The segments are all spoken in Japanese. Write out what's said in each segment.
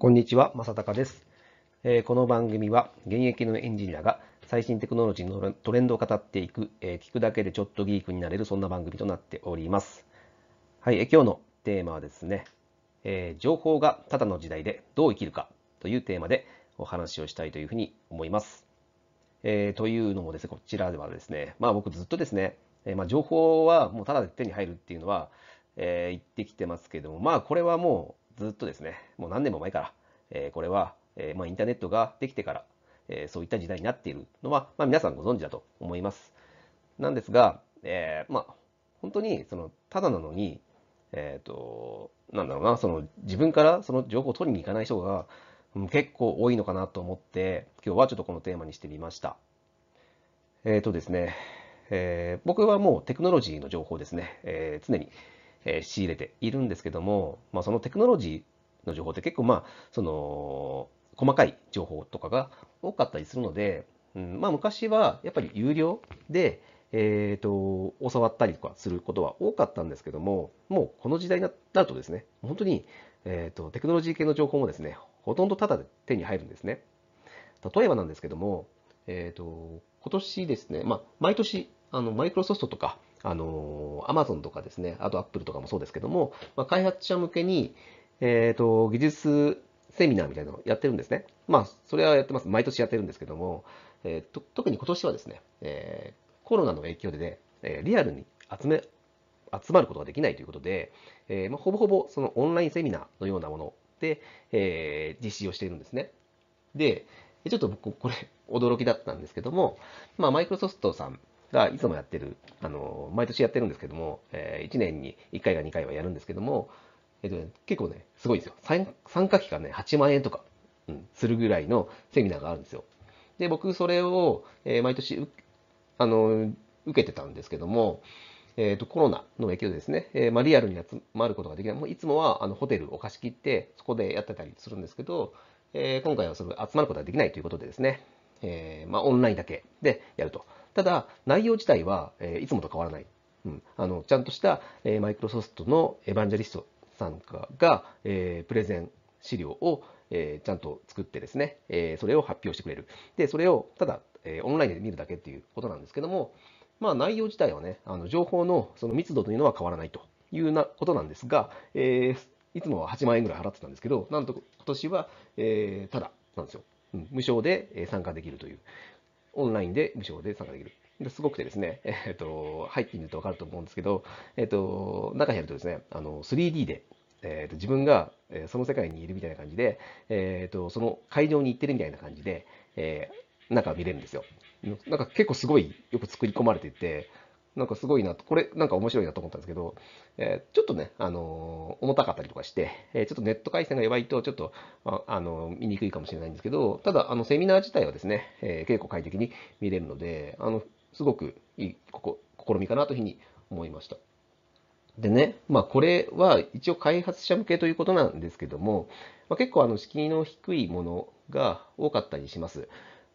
こんにちは、まさたかです、えー、この番組は現役のエンジニアが最新テクノロジーのトレンドを語っていく、えー、聞くだけでちょっとギークになれる、そんな番組となっております。はい、えー、今日のテーマはですね、え情報がただの時代でどう生きるかというテーマでお話をしたいというふうに思います。えというのもですね、こちらではですね、まあ僕ずっとですね、えまあ、情報はもうただで手に入るっていうのは、え言ってきてますけども、まあこれはもうずっとですね、もう何年も前から、えこれは、えまインターネットができてから、えそういった時代になっているのは、まあ、皆さんご存知だと思います。なんですが、えまあ、本当にそのただなのに、えーと、なんだろうなその自分からその情報を取りに行かない人が結構多いのかなと思って今日はちょっとこのテーマにしてみました。えっ、ー、とですね、えー、僕はもうテクノロジーの情報ですね、えー、常に、え仕入れているんですけども、まあ、そのテクノロジーの情報って結構まあその細かい情報とかが多かったりするので、うんまあ、昔はやっぱり有料で、えーと、教わったりとかすることは多かったんですけどももうこの時代になるとですね本当に、えーと、テクノロジー系の情報もですねほとんどタダで手に入るんですね例えばなんですけども、えーと、と今年ですね、まあ、毎年あのマイクロソフトとかあの、アマゾンとかですね、あとアップルとかもそうですけども、まあ、開発者向けに、えっ、ー、と、技術セミナーみたいなのをやってるんですね。まあ、それはやってます。毎年やってるんですけども、えー、と特に今年はですね、えー、コロナの影響で、ね、えリアルに集め、集まることができないということで、えー、まあ、ほぼほぼそのオンラインセミナーのようなもので、えー、実施をしているんですね。で、ちょっと僕、これ、驚きだったんですけども、まあ、マイクロソフトさんがいつもやってる、あの、毎年やってるんですけども、えー、1年に1回か2回はやるんですけども、えっと、ね、結構ね、すごいですよ。参加費がね、8万円とか、うん、するぐらいのセミナーがあるんですよ。で、僕、それを、えー、毎年、あの、受けてたんですけども、えーと、とコロナの影響でですね、えー、まあ、リアルに集まることができない、もういつもはあのホテルを貸し切って、そこでやってたりするんですけど、えー、今回はそれ集まることができないということでですね、えー、まあ、オンラインだけでやると。ただ、内容自体は、えいつもと変わらない。うん、あのちゃんとしたマイクロソフトのエヴァンジェリストさんが、えプレゼン資料を、えちゃんと作ってですね、えそれを発表してくれる。で、それをただ、えオンラインで見るだけっていうことなんですけども、まあ、内容自体はね、あの情報のその密度というのは変わらないというなことなんですが、えいつもは8万円ぐらい払ってたんですけど、なんと今年は、えただなんですよ。無償で参加できるというオンラインで無償で参加できる。すごくてですね、えっ、ー、と、入ってみると分かると思うんですけど、えっ、ー、と、中に入るとですね、あの、3D で、えっ、ー、と、自分が、えその世界にいるみたいな感じで、えっ、と、その会場に行ってるみたいな感じで、えー、中見れるんですよ。なんか結構すごいよく作り込まれていて、なんかすごいなと、これなんか面白いなと思ったんですけど、えー、ちょっとね、あのー、重たかったりとかして、えー、ちょっとネット回線が弱いと、ちょっと、あ、あの見にくいかもしれないんですけど、ただ、あの、セミナー自体はですね、え結構快適に見れるので、あの、すごくいい、ここ、試みかなというふうに思いました。でね、まあ、これは一応開発者向けということなんですけども、まあ、結構あの敷居の低いものが多かったりします。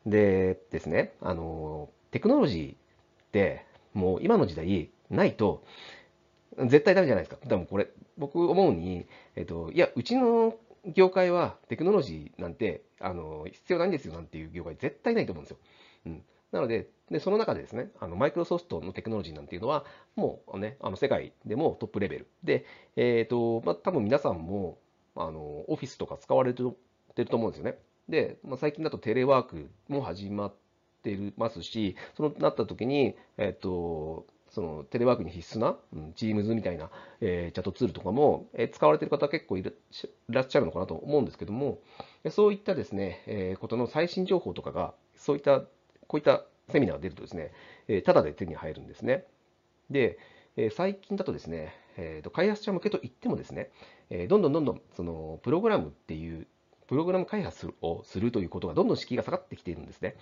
でですね、あのテクノロジーってもう今の時代ないと絶対ダメじゃないですか。でもこれ僕思うに、えっと、いやうちの業界はテクノロジーなんてあの必要ないんですよなんていう業界絶対ないと思うんですよ。うん、なのでで、その中でですね、あのマイクロソフトのテクノロジーなんていうのは、もうね、あの世界でもトップレベルで、えっ、ー、と、まあ、多分皆さんも、あの、オフィスとか使われてると思うんですよね。で、まあ、最近だとテレワークも始まっってますし、そのなった時に、えっと、そのテレワークに必須な、うん、Teams みたいな、えー、チャットツールとかも、えー、使われてる方結構いらっしゃるのかなと思うんですけども、そういったですね、えー、ことの最新情報とかが、そういった、こういったセミナーが出るとですね、えー、ただで手に入るんですね。で、えー、最近だとですね、えー、と開発者向けといってもですね、えー、どんどんどんどんそのプログラムっていうプログラム開発をするということがどんどん敷居が下がってきているんですね。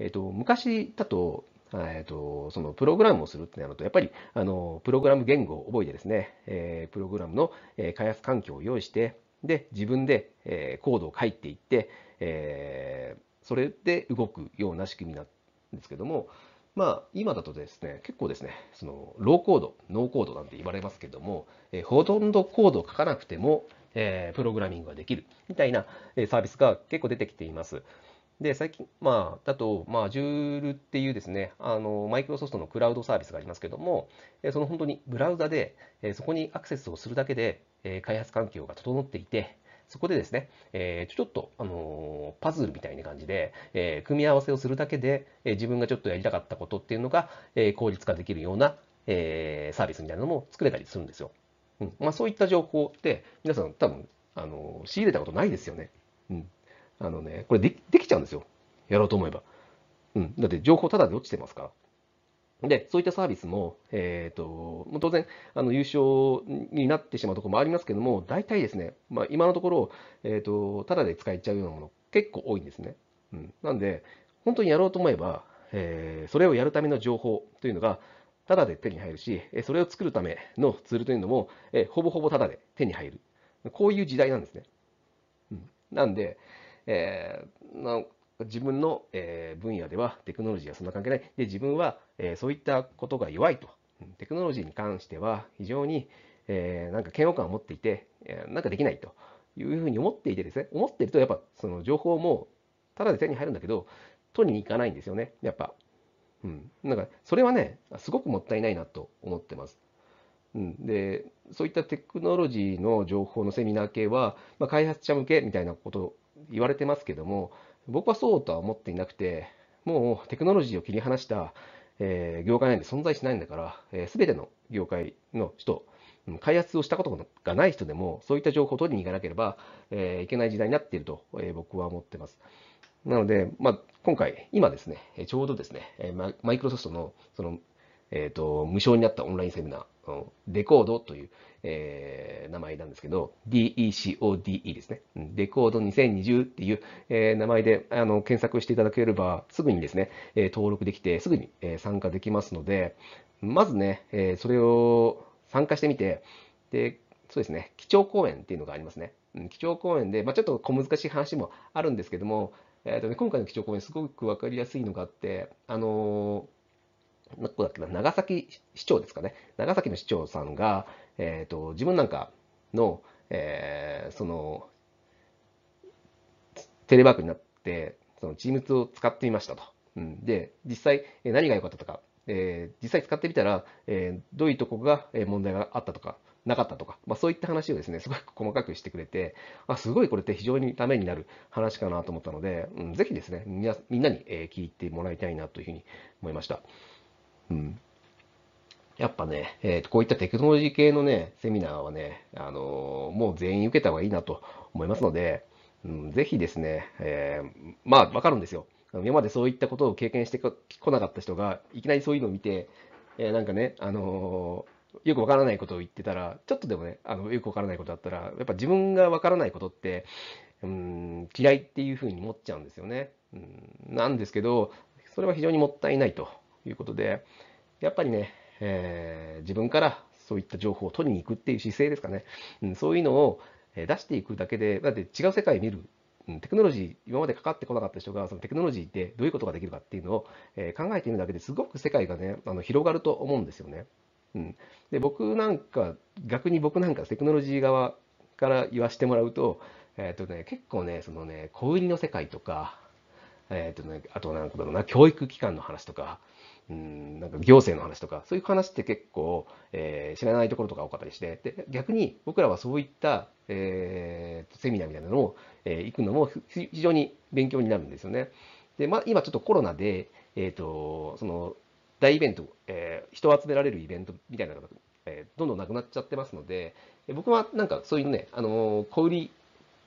えっと、昔だと、えー、とそのプログラムをするってなると、やっぱりあのプログラム言語を覚えてですね、えー、プログラムの、え開発環境を用意して、で自分で、えー、コードを書いていって、えー、それで動くような仕組みなんですけども、まあ、今だとですね、結構ですね、そのローコード、ノーコードなんて言われますけども、えー、ほとんどコードを書かなくても、えー、プログラミングができるみたいなサービスが結構出てきています。で、最近、まあ、だと、まあ、j u r e っていうですね、あの、マイクロソフトのクラウドサービスがありますけども、その本当にブラウザで、そこにアクセスをするだけで、開発環境が整っていて、そこでですね、えー、ちょっと、あのー、パズルみたいな感じで、えー、組み合わせをするだけで、え自分がちょっとやりたかったことっていうのが、え効率化できるような、えサービスみたいなのも作れたりするんですよ。うんまあ、そういった情報って皆さん多分、あの仕入れたことないですよね。うんあのね、これでできちゃうんですよ。やろうと思えば。うん。だって情報ただで落ちてますから。で、そういったサービスも、えっ、ー、と、当然、あの、優勝になってしまうところもありますけども、大体ですね、まあ、今のところ、えっ、ー、と、ただで使えちゃうようなもの結構多いんですね。うん。なんで、本当にやろうと思えば、えー、それをやるための情報というのが、ただで手に入るし、それを作るためのツールというのも、えほぼほぼただで手に入る。こういう時代なんですね。うん、なんで、えー、自分の、え分野ではテクノロジーはそんな関係ない。で、自分は、えそういったことが弱いと。テクノロジーに関しては非常に、えー、なんか嫌悪感を持っていて、えなんかできないというふうに思っていてですね、思ってるとやっぱその情報もただで手に入るんだけど、取りに行かないんですよね、やっぱ。うん。なんか、それはね、すごくもったいないなと思ってます。うん、でそういったテクノロジーの情報のセミナー系は、まあ、開発者向けみたいなこと言われてますけども、僕はそうとは思っていなくて、もうテクノロジーを切り離した、えー、業界なんて存在しないんだから、す、えー、ての業界の人、開発をしたことがない人でも、そういった情報を取りに行かなければ、えー、いけない時代になっていると、えー、僕は思ってます。なので、まあ、今回、今ですね、ちょうどですね、マイクロソフトのそのえっ、ー、と、無償になったオンラインセミナー、デコードという、えー、名前なんですけど、DECODE ですね。デコード2020っていう、えー、名前であの検索していただければ、すぐにですね、え登録できて、すぐに、え参加できますので、まずね、えそれを参加してみて、で、そうですね、基調講演っていうのがありますね。基調講演で、まあ、ちょっと小難しい話もあるんですけども、えーとね、今回の基調講演、すごく分かりやすいのがあって、あのーこだっけな、長崎市長ですかね。長崎の市長さんが、えっ、ー、と、自分なんかの、えー、その、テレワークになって、その Teams を使ってみましたと。うん、で、実際何が良かったとか、えー、実際使ってみたら、えー、どういうとこが問題があったとか、なかったとか、まあ、そういった話をですね、すごく細かくしてくれて、あすごいこれって非常にためになる話かなと思ったので、うん、ぜひですね、みんなに聞いてもらいたいなというふうに思いました。うん。やっぱね、えー、こういったテクノロジー系のね、セミナーはね、あのー、もう全員受けた方がいいなと思いますので、うん、ぜひですね、えー、まあ、わかるんですよ。今までそういったことを経験してこなかった人が、いきなりそういうのを見て、えー、なんかね、あのよくわからないことを言ってたら、ちょっとでもね、あのよくわからないことだったら、やっぱ自分がわからないことって、うん、嫌いっていうふうに思っちゃうんですよね。うん、なんですけど、それは非常にもったいないということで、やっぱりね、えー、自分からそういった情報を取りに行くっていう姿勢ですかね、うん、そういうのを出していくだけで、だって違う世界を見る、うん、テクノロジー、今までかかってこなかった人が、そのテクノロジーってどういうことができるかっていうのを、え考えてみるだけですごく世界がね、あの広がると思うんですよね。うん、で僕なんか、逆に僕なんかテクノロジー側から言わせてもらうと、えーとね、結構ね、そのね、小売りの世界とか、えーとね、あとなんだろうな、教育機関の話とか、うん、なんか行政の話とか、そういう話って結構、えー、知らないところとか多かったりして、で逆に僕らはそういった、えー、セミナーみたいなのを、えー、行くのも非常に勉強になるんですよね。で、まあ、今ちょっとコロナで、えっ、と、その、大イベント、え人を集められるイベントみたいなのが、えどんどんなくなっちゃってますので、僕はなんかそういうね、あの小売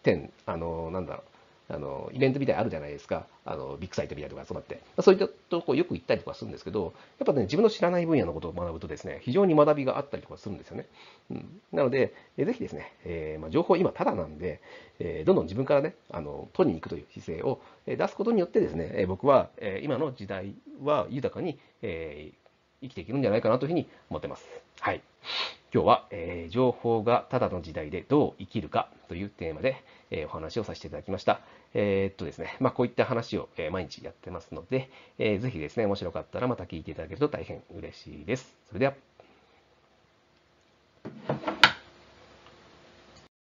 店、あのなんだろう、あのイベントみたいあるじゃないですかあのビッグサイトみたいなとこ集まって、そういったとこよく行ったりとかするんですけどやっぱね自分の知らない分野のことを学ぶとですね非常に学びがあったりとかするんですよね、うん、なのでぜひですね、えー、まあ、情報今ただなんで、えー、どんどん自分からねあの取りに行くという姿勢を出すことによってですね、え僕は、え今の時代は豊かに、えー、生きていけるんじゃないかなというふうに思ってますはい。今日は、えー、情報がただの時代でどう生きるかというテーマで、えー、お話をさせていただきました。えー、っとですね、まあ、こういった話を、え毎日やってますので、えー、ぜひですね、面白かったらまた聞いていただけると大変嬉しいです。それでは。